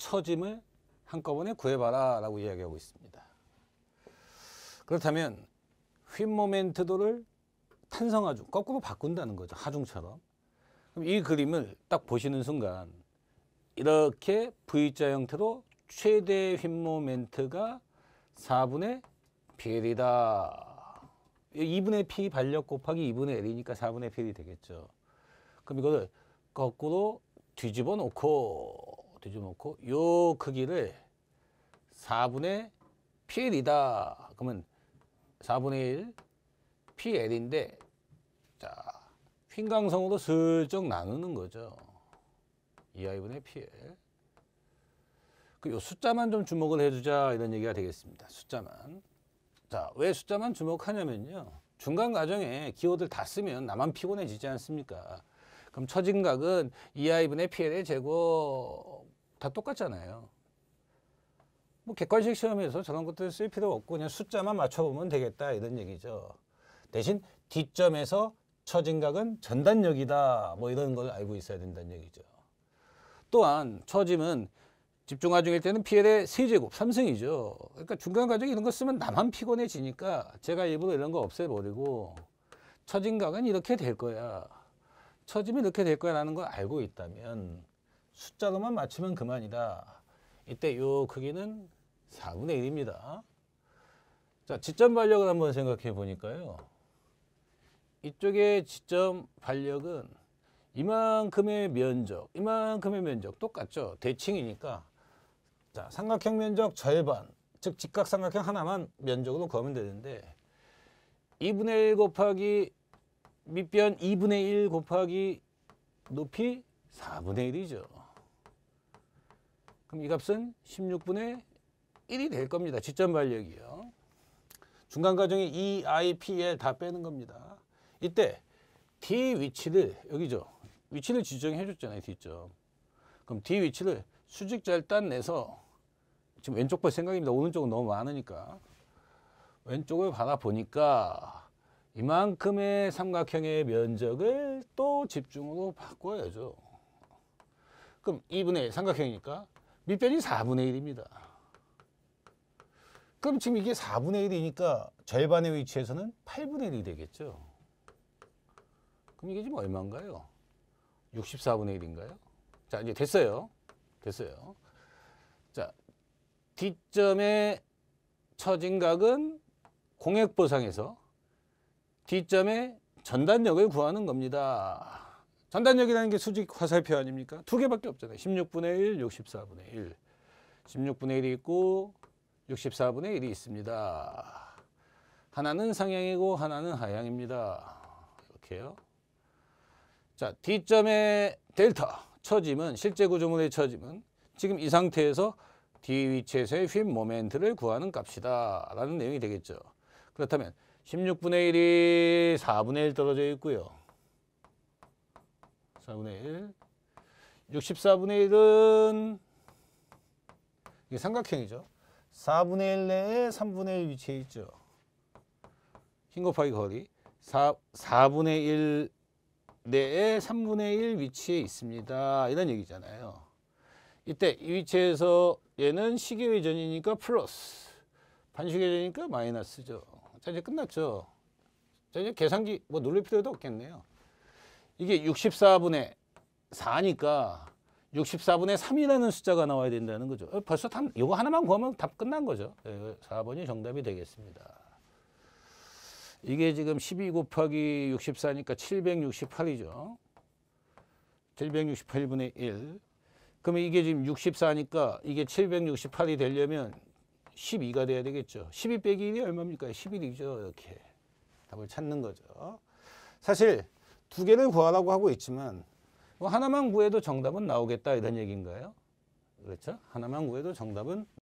처짐을 한꺼번에 구해봐라 라고 이야기하고 있습니다. 그렇다면 휘모멘트도를 탄성하중, 거꾸로 바꾼다는 거죠. 하중처럼. 그럼 이 그림을 딱 보시는 순간 이렇게 V자 형태로 최대 휘모멘트가 4분의 B이다. 2분의 P 반력 곱하기 2분의 L이니까 4분의 P이 되겠죠. 그럼 이거를 거꾸로 뒤집어 놓고 뒤집어 놓고 요 크기를 4분의 PL이다. 그러면 4분의 1 PL인데 자휜강성으로 슬쩍 나누는 거죠. 2i분의 PL 그요 숫자만 좀 주목을 해주자 이런 얘기가 되겠습니다. 숫자만 자 왜 숫자만 주목하냐면요. 중간 과정에 기호들 다 쓰면 나만 피곤해지지 않습니까? 그럼 처진각은 2i분의 PL의 제곱 다 똑같잖아요. 뭐 객관식 시험에서 저런 것들 쓸 필요 없고 그냥 숫자만 맞춰보면 되겠다 이런 얘기죠. 대신 뒷점에서 처진 각은 전단력이다 뭐 이런 걸 알고 있어야 된다는 얘기죠. 또한 처짐은 집중화 중일 때는 PL의 세제곱, 삼승이죠. 그러니까 중간 과정 이런 거 쓰면 나만 피곤해지니까 제가 일부러 이런 거 없애버리고 처진 각은 이렇게 될 거야. 처짐이 이렇게 될 거야라는 걸 알고 있다면 숫자로만 맞추면 그만이다. 이때 요 크기는 4분의 1입니다. 자, 지점 발력을 한번 생각해 보니까요. 이쪽의 지점 발력은 이만큼의 면적, 이만큼의 면적 똑같죠. 대칭이니까 자, 삼각형 면적 절반, 즉 직각삼각형 하나만 면적으로 구하면 되는데 2분의 1 곱하기 밑변 2분의 1 곱하기 높이 4분의 1이죠. 그럼 이 값은 16분의 1이 될 겁니다. 직전 반력이요. 중간 과정이 E, I, P, L 다 빼는 겁니다. 이때 D 위치를 여기죠. 위치를 지정해 줬잖아요. D점. 그럼 D 위치를 수직 절단 내서 지금 왼쪽 볼 생각입니다. 오른쪽은 너무 많으니까. 왼쪽을 바라보니까 이만큼의 삼각형의 면적을 또 집중으로 바꿔야죠. 그럼 2분의 1, 삼각형이니까 밑변이 4분의 1입니다. 그럼 지금 이게 4분의 1이니까 절반의 위치에서는 8분의 1이 되겠죠. 그럼 이게 지금 얼마인가요? 64분의 1인가요? 자, 이제 됐어요. 됐어요. 자, D점의 처진 각은 공액보상에서 D점의 전단력을 구하는 겁니다. 전단력이라는 게 수직 화살표 아닙니까? 두 개밖에 없잖아요. 16분의 1, 64분의 1. 16분의 1이 있고 64분의 1이 있습니다. 하나는 상향이고 하나는 하향입니다. 이렇게요. 자, D점의 델타 처짐은 실제 구조물의 처짐은 지금 이 상태에서 D 위치에서의 휩 모멘트를 구하는 값이다 라는 내용이 되겠죠. 그렇다면 16분의 1이 4분의 1 떨어져 있고요. 4분의 1. 64분의 1은 이게 삼각형이죠. 4분의 1 내에 3분의 1 위치에 있죠. 흰 곱하기 거리 4, 4분의 1 내에 3분의 1 위치에 있습니다. 이런 얘기잖아요. 이때 이 위치에서 얘는 시계회전이니까 플러스 반시계회전이니까 마이너스죠. 자 이제 끝났죠. 자 이제 계산기 뭐 누를 필요도 없겠네요. 이게 64분의 4니까 64분의 3이라는 숫자가 나와야 된다는 거죠. 어, 벌써 답, 이거 하나만 구하면 답 끝난 거죠. 4번이 예, 정답이 되겠습니다. 이게 지금 12 곱하기 64니까 768이죠. 768분의 1. 그러면 이게 지금 64니까 이게 768이 되려면 12가 돼야 되겠죠. 12 빼기 1이 얼마입니까? 11이죠. 이렇게 답을 찾는 거죠. 사실 두 개를 구하라고 하고 있지만 뭐 하나만 구해도 정답은 나오겠다 이런 네. 얘기인가요? 그렇죠? 하나만 구해도 정답은